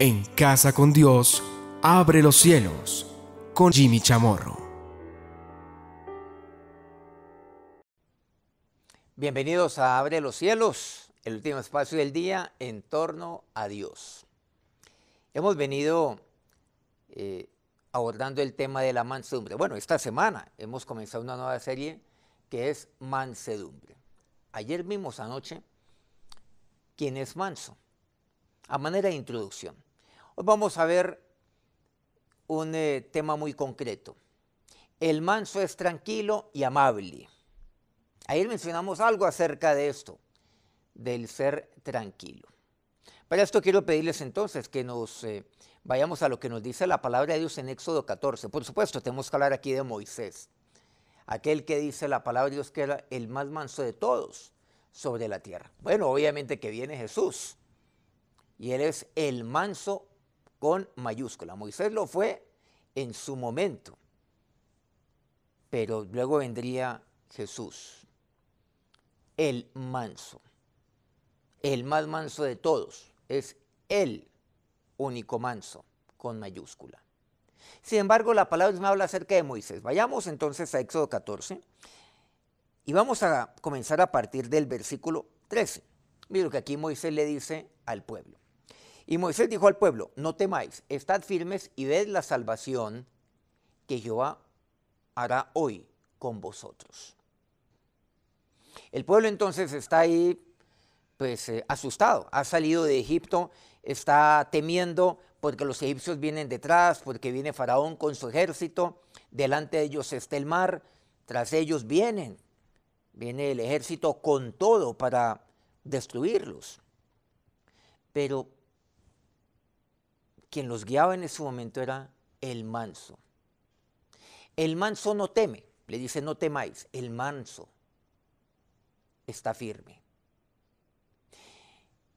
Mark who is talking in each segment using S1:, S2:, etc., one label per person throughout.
S1: En Casa con Dios, abre los cielos con Jimmy Chamorro. Bienvenidos a Abre los cielos, el último espacio del día en torno a Dios. Hemos venido eh, abordando el tema de la mansedumbre. Bueno, esta semana hemos comenzado una nueva serie que es mansedumbre. Ayer vimos anoche quién es manso, a manera de introducción vamos a ver un eh, tema muy concreto. El manso es tranquilo y amable. Ayer mencionamos algo acerca de esto, del ser tranquilo. Para esto quiero pedirles entonces que nos eh, vayamos a lo que nos dice la palabra de Dios en Éxodo 14. Por supuesto, tenemos que hablar aquí de Moisés, aquel que dice la palabra de Dios que era el más manso de todos sobre la tierra. Bueno, obviamente que viene Jesús y él es el manso con mayúscula. Moisés lo fue en su momento, pero luego vendría Jesús, el manso, el más manso de todos, es el único manso con mayúscula. Sin embargo, la palabra me habla acerca de Moisés. Vayamos entonces a Éxodo 14 y vamos a comenzar a partir del versículo 13. Mira que aquí Moisés le dice al pueblo. Y Moisés dijo al pueblo, no temáis, estad firmes y ved la salvación que Jehová hará hoy con vosotros. El pueblo entonces está ahí, pues eh, asustado, ha salido de Egipto, está temiendo porque los egipcios vienen detrás, porque viene Faraón con su ejército, delante de ellos está el mar, tras ellos vienen, viene el ejército con todo para destruirlos. Pero quien los guiaba en ese momento era el manso. El manso no teme, le dice no temáis, el manso está firme.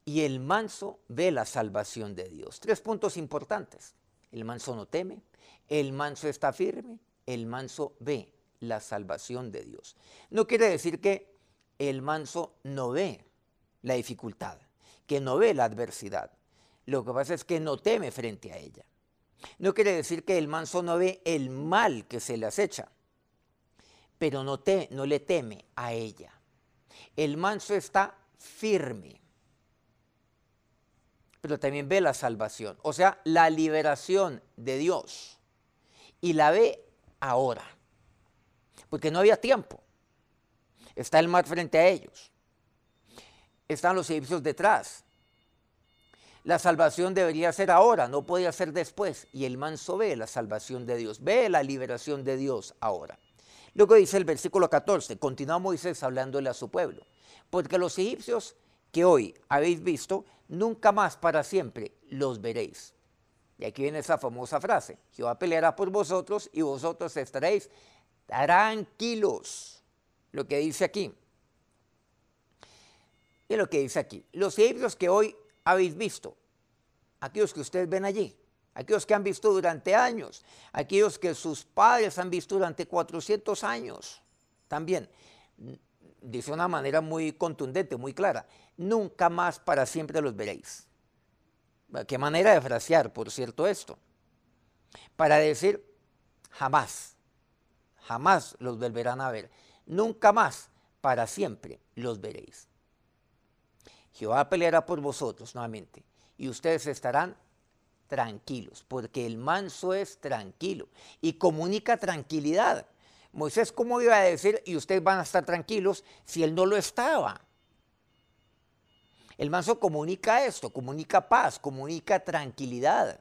S1: Y el manso ve la salvación de Dios. Tres puntos importantes. El manso no teme, el manso está firme, el manso ve la salvación de Dios. No quiere decir que el manso no ve la dificultad, que no ve la adversidad, lo que pasa es que no teme frente a ella. No quiere decir que el manso no ve el mal que se le acecha, pero no, no le teme a ella. El manso está firme, pero también ve la salvación, o sea, la liberación de Dios. Y la ve ahora, porque no había tiempo. Está el mar frente a ellos, están los egipcios detrás, la salvación debería ser ahora, no podía ser después. Y el manso ve la salvación de Dios, ve la liberación de Dios ahora. Luego dice el versículo 14, continúa Moisés hablándole a su pueblo, porque los egipcios que hoy habéis visto, nunca más para siempre los veréis. Y aquí viene esa famosa frase, Jehová peleará por vosotros y vosotros estaréis tranquilos. Lo que dice aquí. Y lo que dice aquí, los egipcios que hoy habéis visto, aquellos que ustedes ven allí, aquellos que han visto durante años, aquellos que sus padres han visto durante 400 años, también, mm, dice una manera muy contundente, muy clara, nunca más para siempre los veréis. Qué manera de frasear, por cierto, esto. Para decir, jamás, jamás los volverán a ver, nunca más, para siempre los veréis a peleará por vosotros nuevamente y ustedes estarán tranquilos, porque el manso es tranquilo y comunica tranquilidad. Moisés, ¿cómo iba a decir, y ustedes van a estar tranquilos si él no lo estaba? El manso comunica esto, comunica paz, comunica tranquilidad.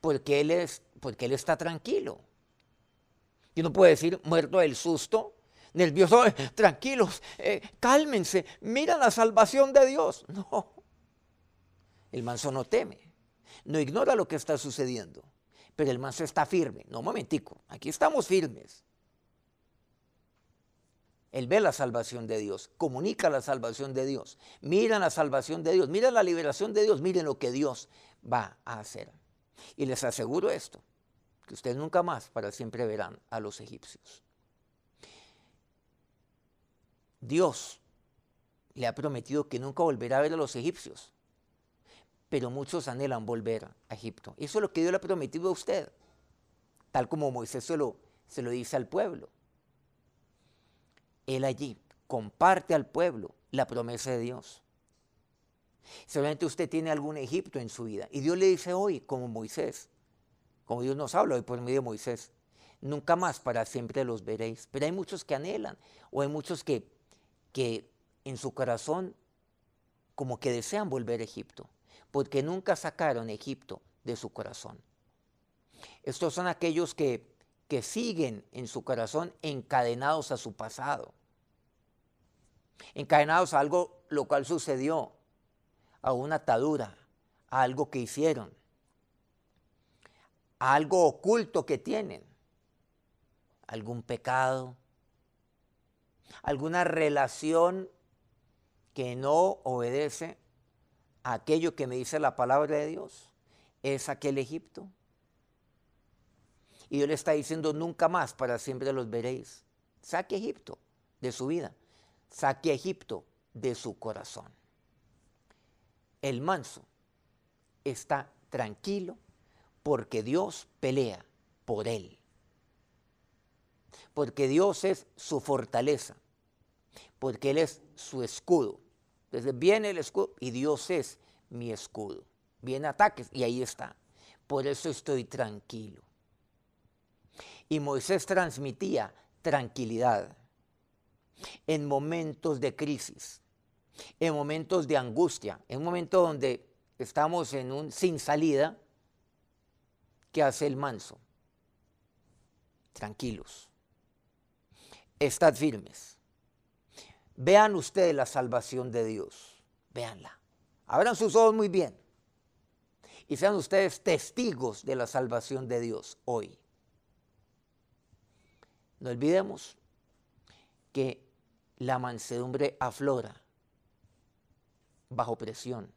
S1: Porque él, es, porque él está tranquilo. Y no puede decir, muerto del susto, Nervioso, eh, tranquilos, eh, cálmense, mira la salvación de Dios. No, el manso no teme, no ignora lo que está sucediendo, pero el manso está firme. No, momentico, aquí estamos firmes. Él ve la salvación de Dios, comunica la salvación de Dios, mira la salvación de Dios, mira la liberación de Dios, miren lo que Dios va a hacer. Y les aseguro esto, que ustedes nunca más para siempre verán a los egipcios. Dios le ha prometido que nunca volverá a ver a los egipcios, pero muchos anhelan volver a Egipto. Eso es lo que Dios le ha prometido a usted, tal como Moisés se lo, se lo dice al pueblo. Él allí comparte al pueblo la promesa de Dios. Seguramente usted tiene algún Egipto en su vida y Dios le dice hoy, como Moisés, como Dios nos habla hoy por medio de Moisés, nunca más para siempre los veréis. Pero hay muchos que anhelan o hay muchos que que en su corazón como que desean volver a Egipto, porque nunca sacaron Egipto de su corazón. Estos son aquellos que, que siguen en su corazón encadenados a su pasado, encadenados a algo lo cual sucedió, a una atadura, a algo que hicieron, a algo oculto que tienen, algún pecado, alguna relación que no obedece a aquello que me dice la palabra de Dios, es aquel Egipto. Y Dios le está diciendo, nunca más, para siempre los veréis. Saque Egipto de su vida, saque Egipto de su corazón. El manso está tranquilo porque Dios pelea por él porque Dios es su fortaleza, porque Él es su escudo. Entonces viene el escudo y Dios es mi escudo. Vienen ataques y ahí está. Por eso estoy tranquilo. Y Moisés transmitía tranquilidad en momentos de crisis, en momentos de angustia, en un momento donde estamos en un sin salida, ¿qué hace el manso? Tranquilos estad firmes. Vean ustedes la salvación de Dios, veanla Abran sus ojos muy bien y sean ustedes testigos de la salvación de Dios hoy. No olvidemos que la mansedumbre aflora bajo presión.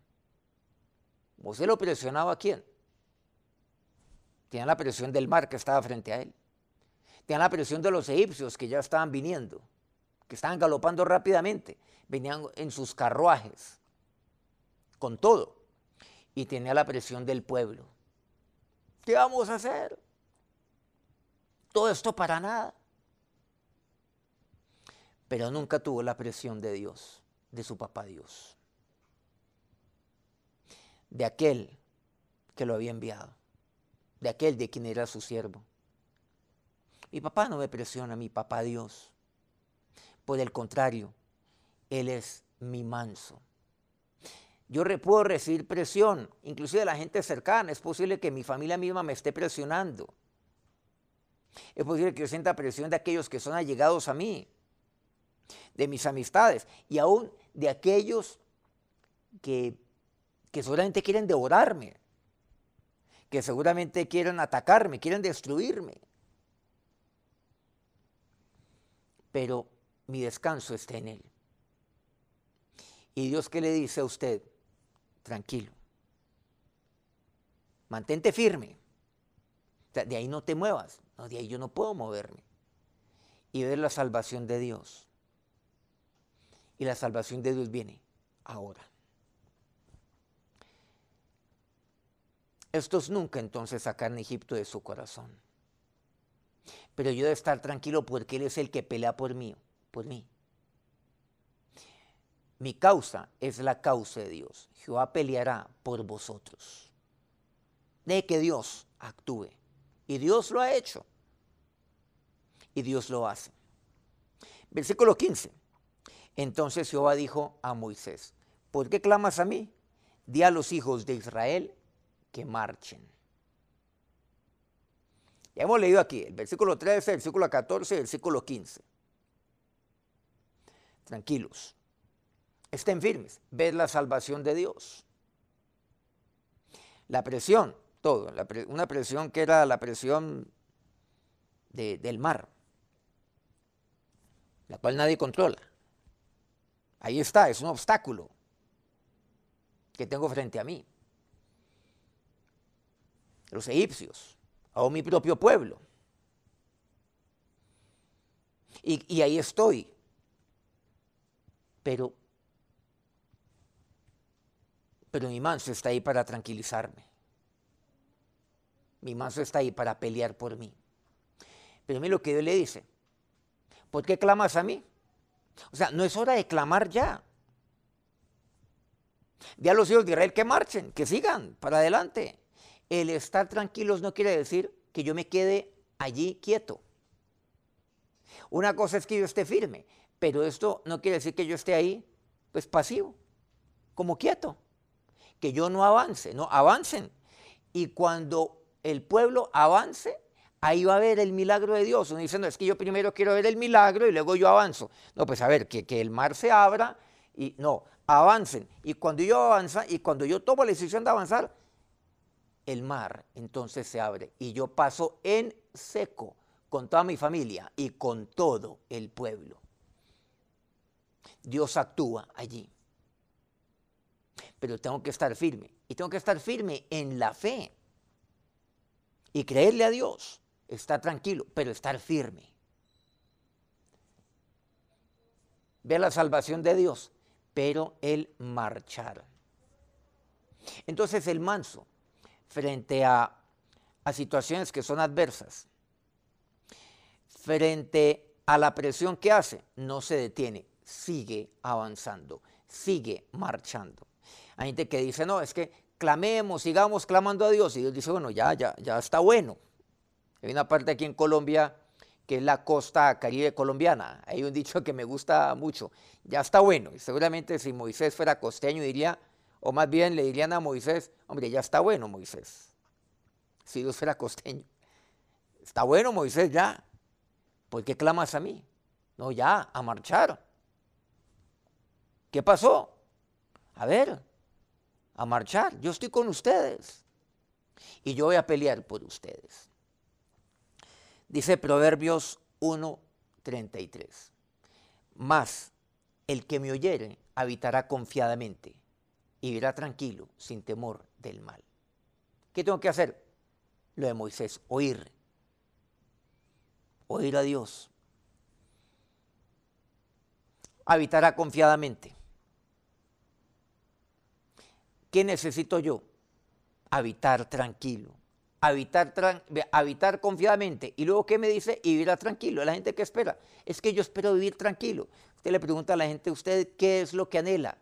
S1: Mosé lo presionaba a quién? Tenía la presión del mar que estaba frente a él tenían la presión de los egipcios que ya estaban viniendo, que estaban galopando rápidamente, venían en sus carruajes, con todo, y tenía la presión del pueblo. ¿Qué vamos a hacer? Todo esto para nada. Pero nunca tuvo la presión de Dios, de su papá Dios, de aquel que lo había enviado, de aquel de quien era su siervo. Mi papá no me presiona, mi papá Dios. Por el contrario, Él es mi manso. Yo puedo recibir presión, inclusive de la gente cercana. Es posible que mi familia misma me esté presionando. Es posible que yo sienta presión de aquellos que son allegados a mí, de mis amistades y aún de aquellos que, que solamente quieren devorarme, que seguramente quieren atacarme, quieren destruirme. pero mi descanso está en Él. Y Dios qué le dice a usted, tranquilo, mantente firme, de ahí no te muevas, no, de ahí yo no puedo moverme. Y ver la salvación de Dios. Y la salvación de Dios viene ahora. Estos nunca entonces sacaron Egipto de su corazón. Pero yo de estar tranquilo porque Él es el que pelea por mí, por mí. Mi causa es la causa de Dios. Jehová peleará por vosotros. De que Dios actúe. Y Dios lo ha hecho. Y Dios lo hace. Versículo 15. Entonces Jehová dijo a Moisés, ¿por qué clamas a mí? Di a los hijos de Israel que marchen. Ya hemos leído aquí el versículo 13, el versículo 14 y el versículo 15. Tranquilos. Estén firmes. ver la salvación de Dios. La presión, todo. una presión que era la presión del mar, la cual nadie controla. Ahí está, es un obstáculo que tengo frente a mí. Los egipcios, a mi propio pueblo. Y, ahí estoy. Pero, pero mi manso está ahí para tranquilizarme. Mi manso está ahí para pelear por mí. Pero mira lo que Dios le dice. ¿Por qué clamas a mí? O sea, no es hora de clamar ya. Ve a los hijos de Israel que marchen, que sigan para adelante. El estar tranquilos no quiere decir que yo me quede allí quieto. Una cosa es que yo esté firme, pero esto no quiere decir que yo esté ahí, pues pasivo, como quieto, que yo no avance, no avancen. Y cuando el pueblo avance, ahí va a haber el milagro de Dios. Uno dice, es que yo primero quiero ver el milagro y luego yo avanzo. No, pues a ver, que, que el mar se abra y no, avancen. Y cuando yo avanza y cuando yo tomo la decisión de avanzar, el mar entonces se abre y yo paso en seco con toda mi familia y con todo el pueblo. Dios actúa allí. Pero tengo que estar firme y tengo que estar firme en la fe y creerle a Dios. Está tranquilo, pero estar firme. Ve la salvación de Dios, pero el marchar. Entonces el manso frente a, situaciones que son adversas, frente a la presión que hace, no se detiene, sigue avanzando, sigue marchando. Hay gente que dice, no, es que clamemos, sigamos clamando a Dios. Y Dios dice, bueno, ya, ya, ya está bueno. Hay una parte aquí en Colombia que es la costa caribe colombiana. Hay un dicho que me gusta mucho, ya está bueno. Y seguramente si Moisés fuera costeño diría, o más bien le dirían a Moisés, hombre, ya está bueno Moisés, si Dios fuera costeño. Está bueno Moisés ya, ¿por qué clamas a mí? No, ya, a marchar. ¿Qué pasó? A ver, a marchar, yo estoy con ustedes y yo voy a pelear por ustedes. Dice Proverbios 1:33. Más el que me oyere habitará confiadamente vivirá tranquilo, sin temor del mal. ¿Qué tengo que hacer? Lo de Moisés, oír. Oír a Dios. Habitará confiadamente. ¿Qué necesito yo? Habitar tranquilo. Habitar, habitar confiadamente. Y luego, ¿qué me dice? Y vivirá tranquilo. La gente que espera. Es que yo espero vivir tranquilo. Usted le pregunta a la gente, ¿usted qué es lo que anhela?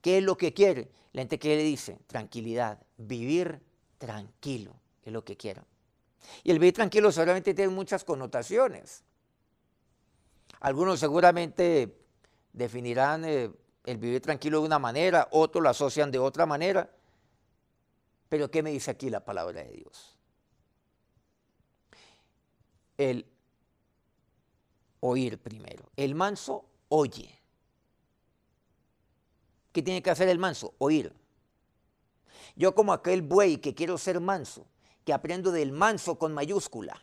S1: ¿Qué es lo que quiere? La gente que le dice, tranquilidad, vivir tranquilo, es lo que quiera. Y el vivir tranquilo seguramente tiene muchas connotaciones. Algunos seguramente definirán eh, el vivir tranquilo de una manera, otros lo asocian de otra manera. Pero ¿qué me dice aquí la palabra de Dios? El oír primero. El manso oye ¿Qué tiene que hacer el manso? Oír. Yo como aquel buey que quiero ser manso, que aprendo del manso con mayúscula.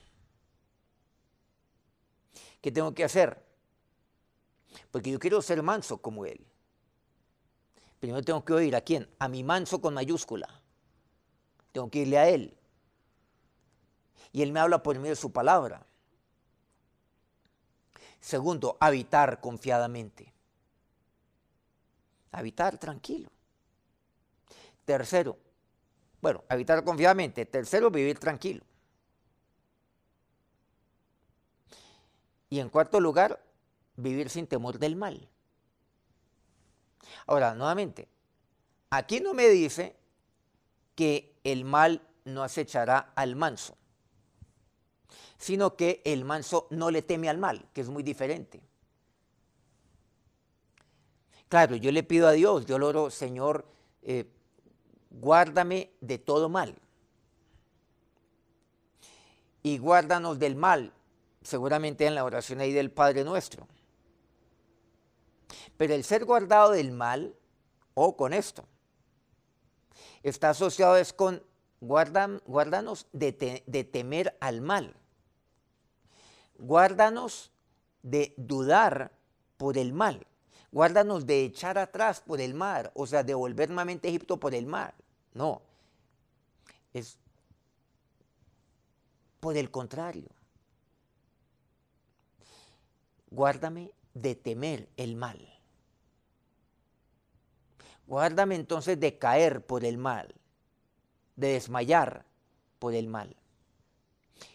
S1: ¿Qué tengo que hacer? Porque yo quiero ser manso como él. Primero tengo que oír a quién? A mi manso con mayúscula. Tengo que irle a él. Y él me habla por medio de su palabra. Segundo, habitar confiadamente habitar tranquilo. Tercero, bueno, habitar confiadamente. Tercero, vivir tranquilo. Y en cuarto lugar, vivir sin temor del mal. Ahora, nuevamente, aquí no me dice que el mal no acechará al manso, sino que el manso no le teme al mal, que es muy diferente. Claro, yo le pido a Dios, yo lo oro, Señor, eh, guárdame de todo mal. Y guárdanos del mal, seguramente en la oración ahí del Padre nuestro. Pero el ser guardado del mal, o con esto, está asociado es con guardan, guárdanos de, de temer al mal. Guárdanos de dudar por el mal guárdanos de echar atrás por el mar, o sea, de volver nuevamente a Egipto por el mar. No, es por el contrario. Guárdame de temer el mal. Guárdame entonces de caer por el mal, de desmayar por el mal.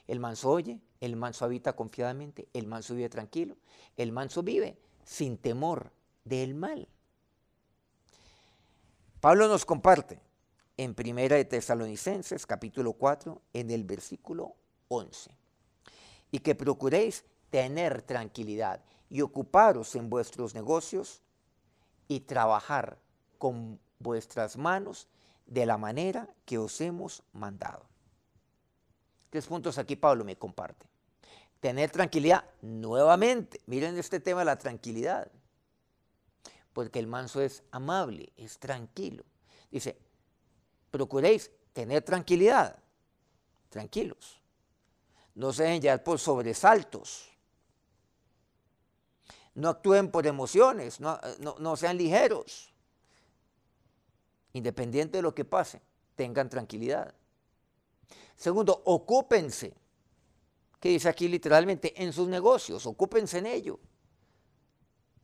S1: El manso oye, el manso habita confiadamente, el manso vive tranquilo, el manso vive sin temor del mal. Pablo nos comparte en Primera de Tesalonicenses, capítulo 4, en el versículo 11. Y que procuréis tener tranquilidad y ocuparos en vuestros negocios y trabajar con vuestras manos de la manera que os hemos mandado. Tres puntos aquí Pablo me comparte. Tener tranquilidad nuevamente. Miren este tema de la tranquilidad porque el manso es amable, es tranquilo. Dice, procuréis tener tranquilidad, tranquilos. No se dejen llevar por sobresaltos. No actúen por emociones, no, eh, no sean ligeros. Independiente de lo que pase, tengan tranquilidad. Segundo, ocúpense, que dice aquí literalmente, en sus negocios, ocúpense en ello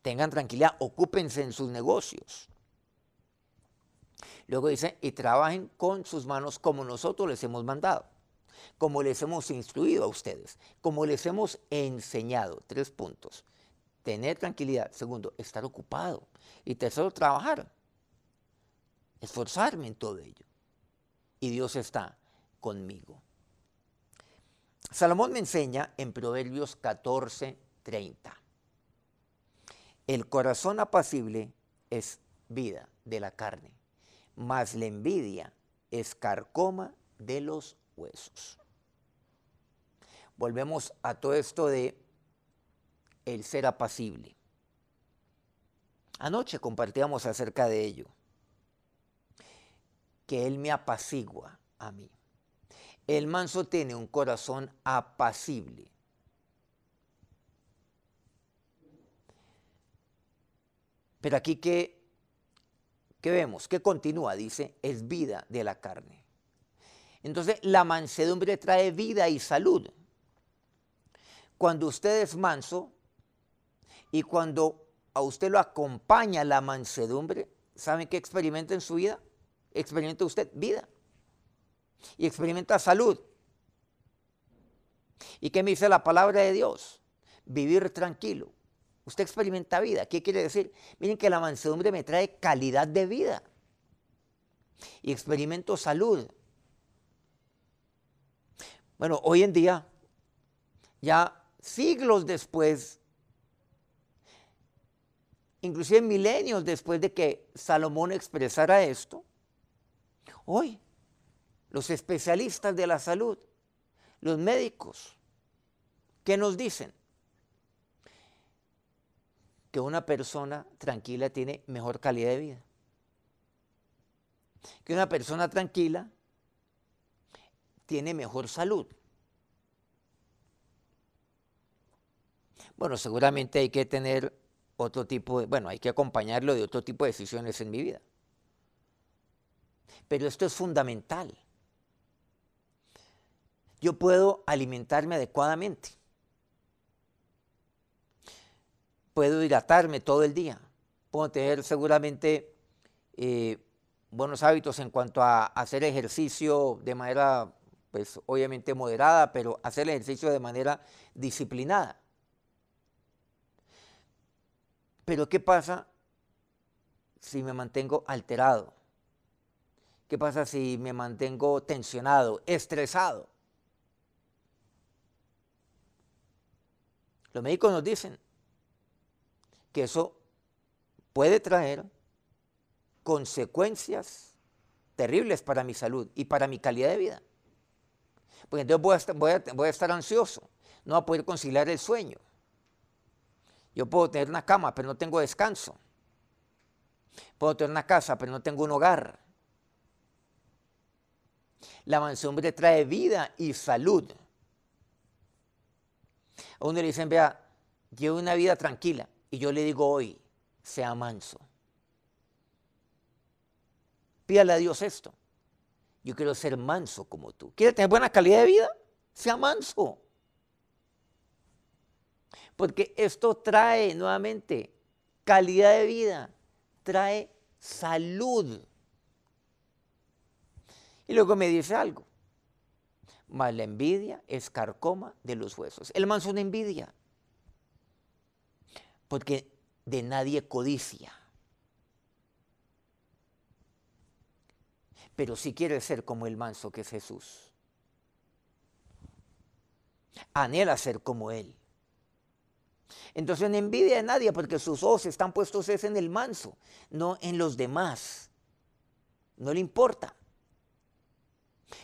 S1: tengan tranquilidad, ocúpense en sus negocios. Luego dice, y trabajen con sus manos como nosotros les hemos mandado, como les hemos instruido a ustedes, como les hemos enseñado. Tres puntos. Tener tranquilidad. Segundo, estar ocupado. Y tercero, trabajar. Esforzarme en todo ello. Y Dios está conmigo. Salomón me enseña en Proverbios 14, 30. El corazón apacible es vida de la carne, mas la envidia es carcoma de los huesos. Volvemos a todo esto de el ser apacible. Anoche compartíamos acerca de ello, que Él me apacigua a mí. El manso tiene un corazón apacible. Pero aquí que, vemos, que continúa, dice, es vida de la carne. Entonces la mansedumbre trae vida y salud. Cuando usted es manso y cuando a usted lo acompaña la mansedumbre, ¿saben qué experimenta en su vida? Experimenta usted vida y experimenta salud. ¿Y qué me dice la palabra de Dios? Vivir tranquilo, Usted experimenta vida. ¿Qué quiere decir? Miren que la mansedumbre me trae calidad de vida. Y experimento salud. Bueno, hoy en día, ya siglos después, inclusive milenios después de que Salomón expresara esto, hoy los especialistas de la salud, los médicos, ¿qué nos dicen? que una persona tranquila tiene mejor calidad de vida. Que una persona tranquila tiene mejor salud. Bueno, seguramente hay que tener otro tipo de, bueno, hay que acompañarlo de otro tipo de decisiones en mi vida. Pero esto es fundamental. Yo puedo alimentarme adecuadamente. puedo hidratarme todo el día, puedo tener seguramente eh, buenos hábitos en cuanto a hacer ejercicio de manera, pues obviamente moderada, pero hacer ejercicio de manera disciplinada. Pero ¿qué pasa si me mantengo alterado? ¿Qué pasa si me mantengo tensionado, estresado? Los médicos nos dicen, que eso puede traer consecuencias terribles para mi salud y para mi calidad de vida. Porque entonces voy a, estar, ansioso, no voy a poder conciliar el sueño. Yo puedo tener una cama, pero no tengo descanso. Puedo tener una casa, pero no tengo un hogar. La me trae vida y salud. A uno le dicen, vea, llevo una vida tranquila. Y yo le digo hoy, sea manso. Pídale a Dios esto. Yo quiero ser manso como tú. ¿Quieres tener buena calidad de vida? Sea manso. Porque esto trae nuevamente calidad de vida, trae salud. Y luego me dice algo. Más la envidia es carcoma de los huesos. El manso no envidia porque de nadie codicia. Pero si quiere ser como el manso que es Jesús, anhela ser como Él. Entonces no envidia a nadie porque sus ojos están puestos en el manso, no en los demás. No le importa.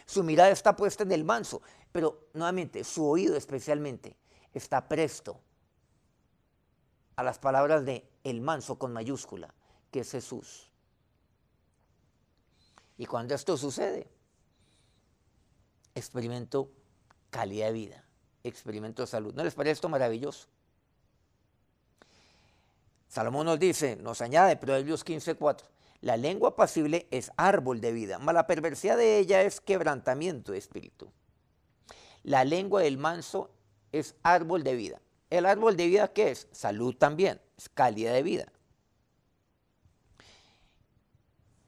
S1: Su mirada está puesta en el manso, pero nuevamente su oído especialmente está presto a las palabras de el manso con mayúscula, que es Jesús. Y cuando esto sucede, experimento calidad de vida, experimento salud. ¿No les parece esto maravilloso? Salomón nos dice, nos añade Proverbios 15:4, la lengua pasible es árbol de vida, mas la perversidad de ella es quebrantamiento de espíritu. La lengua del manso es árbol de vida. El árbol de vida, ¿qué es? Salud también, es calidad de vida.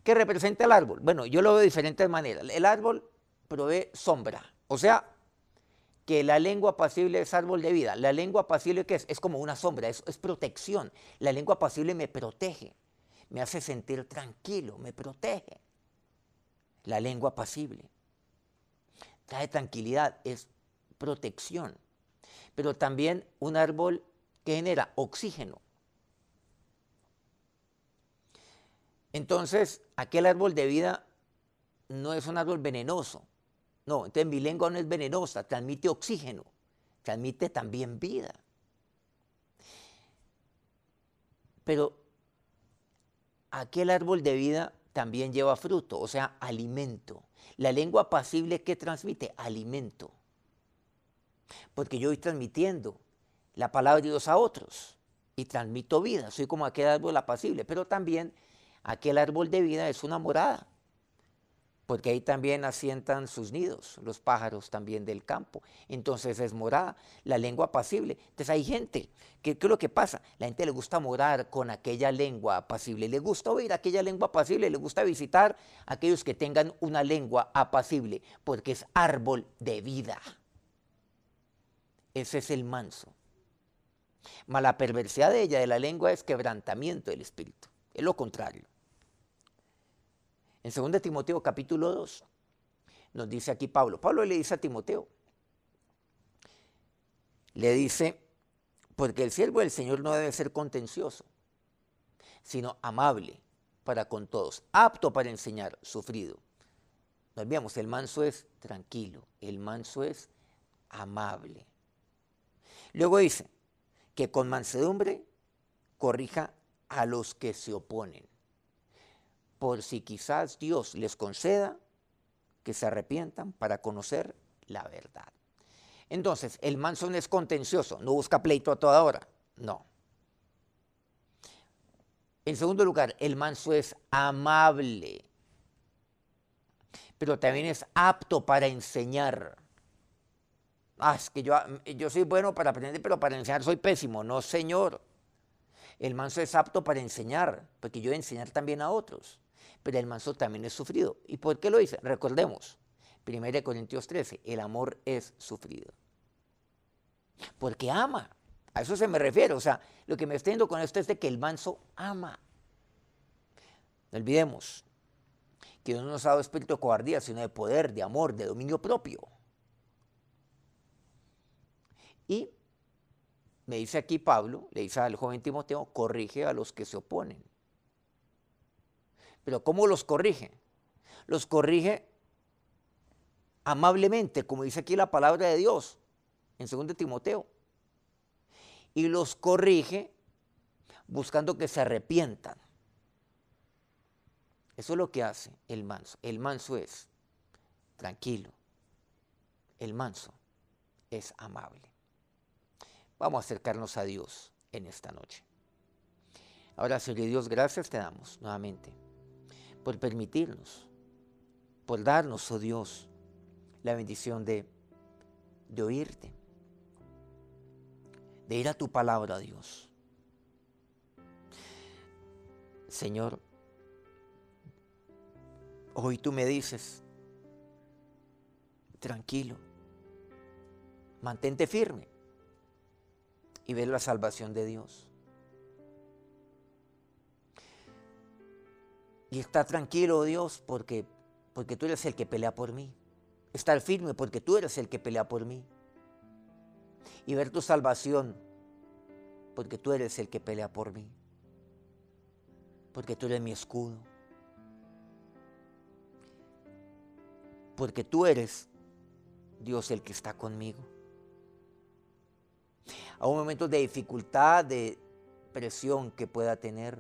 S1: ¿Qué representa el árbol? Bueno, yo lo veo de diferentes maneras. El árbol provee sombra, o sea, que la lengua pasible es árbol de vida. La lengua pasible, ¿qué es? Es como una sombra, es, es protección. La lengua pasible me protege, me hace sentir tranquilo, me protege. La lengua pasible trae tranquilidad, es protección pero también un árbol que genera oxígeno. Entonces, aquel árbol de vida no es un árbol venenoso. No, entonces mi lengua no es venenosa, transmite oxígeno, transmite también vida. Pero aquel árbol de vida también lleva fruto, o sea, alimento. La lengua pasible que transmite alimento porque yo voy transmitiendo la palabra de Dios a otros y transmito vida. Soy como aquel árbol apacible, pero también aquel árbol de vida es una morada, porque ahí también asientan sus nidos, los pájaros también del campo. Entonces es morada, la lengua apacible. Entonces hay gente, que, ¿qué es lo que pasa? La gente le gusta morar con aquella lengua apacible, le gusta oír aquella lengua apacible, le gusta visitar a aquellos que tengan una lengua apacible, porque es árbol de vida ese es el manso. Mas la perversidad de ella, de la lengua, es quebrantamiento del espíritu. Es lo contrario. En 2 Timoteo capítulo 2 nos dice aquí Pablo. Pablo le dice a Timoteo, le dice, porque el siervo del Señor no debe ser contencioso, sino amable para con todos, apto para enseñar, sufrido. Nos olvidemos, el manso es tranquilo, el manso es amable. Luego dice, que con mansedumbre corrija a los que se oponen, por si quizás Dios les conceda que se arrepientan para conocer la verdad. Entonces, el manso no es contencioso, no busca pleito a toda hora, no. En segundo lugar, el manso es amable, pero también es apto para enseñar. Ah, es que yo, ah, yo soy bueno para aprender, pero para enseñar soy pésimo. No, señor. El manso es apto para enseñar, porque yo voy a enseñar también a otros. Pero el manso también es sufrido. ¿Y por qué lo dice? Recordemos, 1 Corintios 13, el amor es sufrido. Porque ama. A eso se me refiero. O sea, lo que me extiendo con esto es de que el manso ama. No olvidemos que Dios no nos ha dado espíritu de cobardía, sino de poder, de amor, de dominio propio. Y me dice aquí Pablo, le dice al joven Timoteo, corrige a los que se oponen. Pero ¿cómo los corrige? Los corrige amablemente, como dice aquí la palabra de Dios en 2 Timoteo. Y los corrige buscando que se arrepientan. Eso es lo que hace el manso. El manso es tranquilo. El manso es amable. Vamos a acercarnos a Dios en esta noche. Ahora, Señor Dios, gracias te damos nuevamente por permitirnos, por darnos, oh Dios, la bendición de, de oírte, de ir a tu palabra, Dios. Señor, hoy tú me dices, tranquilo, mantente firme y ver la salvación de Dios. Y está tranquilo Dios porque, porque tú eres el que pelea por mí. Estar firme porque tú eres el que pelea por mí. Y ver tu salvación porque tú eres el que pelea por mí. Porque tú eres mi escudo. Porque tú eres Dios el que está conmigo a un momento de dificultad, de presión que pueda tener,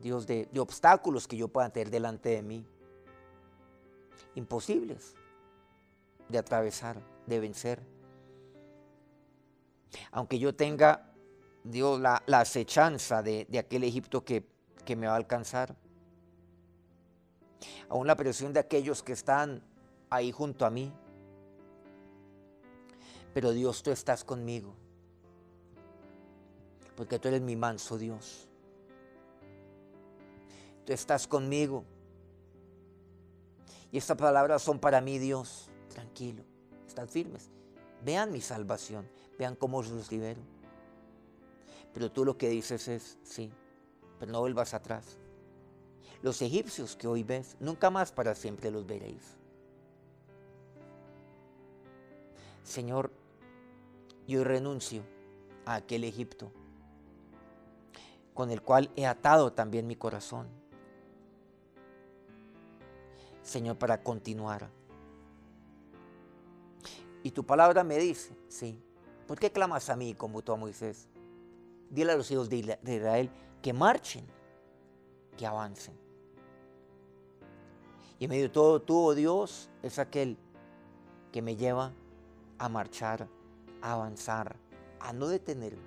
S1: Dios, de, obstáculos que yo pueda tener delante de mí, imposibles de atravesar, de vencer. Aunque yo tenga, Dios, la, acechanza de, aquel Egipto que, que me va a alcanzar, aún la presión de aquellos que están ahí junto a mí, pero Dios tú estás conmigo, porque tú eres mi manso Dios. Tú estás conmigo. Y estas palabras son para mí, Dios. Tranquilo, están firmes. Vean mi salvación, vean cómo los libero. Pero tú lo que dices es, sí, pero no vuelvas atrás. Los egipcios que hoy ves, nunca más para siempre los veréis. Señor, y renuncio a aquel Egipto con el cual he atado también mi corazón. Señor, para continuar. Y tu palabra me dice, sí, ¿por qué clamas a mí como tú a Moisés? Dile a los hijos de Israel que marchen, que avancen. Y en medio de todo, tu oh Dios, es aquel que me lleva a marchar avanzar, a no detenerme.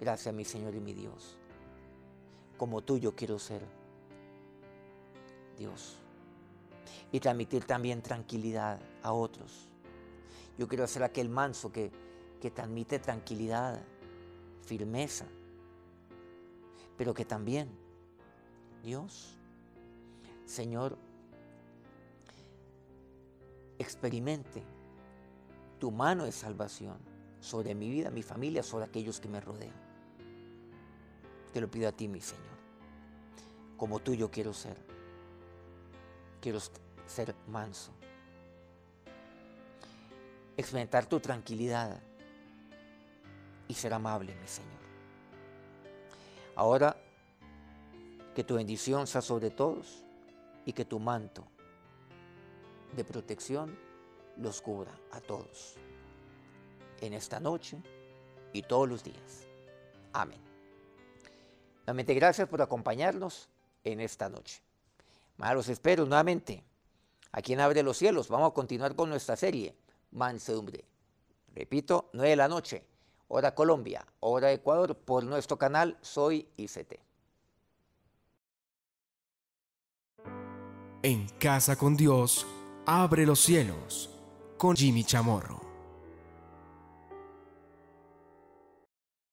S1: Gracias a mi Señor y mi Dios. Como tú yo quiero ser. Dios. Y transmitir también tranquilidad a otros. Yo quiero ser aquel manso que, que transmite tranquilidad, firmeza, pero que también, Dios, Señor, experimente tu mano de salvación sobre mi vida, mi familia, sobre aquellos que me rodean. Te lo pido a ti, mi Señor. Como tú yo quiero ser. Quiero ser manso. Experimentar tu tranquilidad y ser amable, mi Señor. Ahora, que tu bendición sea sobre todos y que tu manto de protección los cubra a todos, en esta noche y todos los días. Amén. Nuevamente gracias por acompañarnos en esta noche. Más los espero nuevamente. Aquí en Abre los Cielos vamos a continuar con nuestra serie, Mansedumbre. Repito, nueve de la noche, hora Colombia, hora Ecuador, por nuestro canal Soy ICT. En casa con Dios, abre los cielos con Jimmy Chamorro.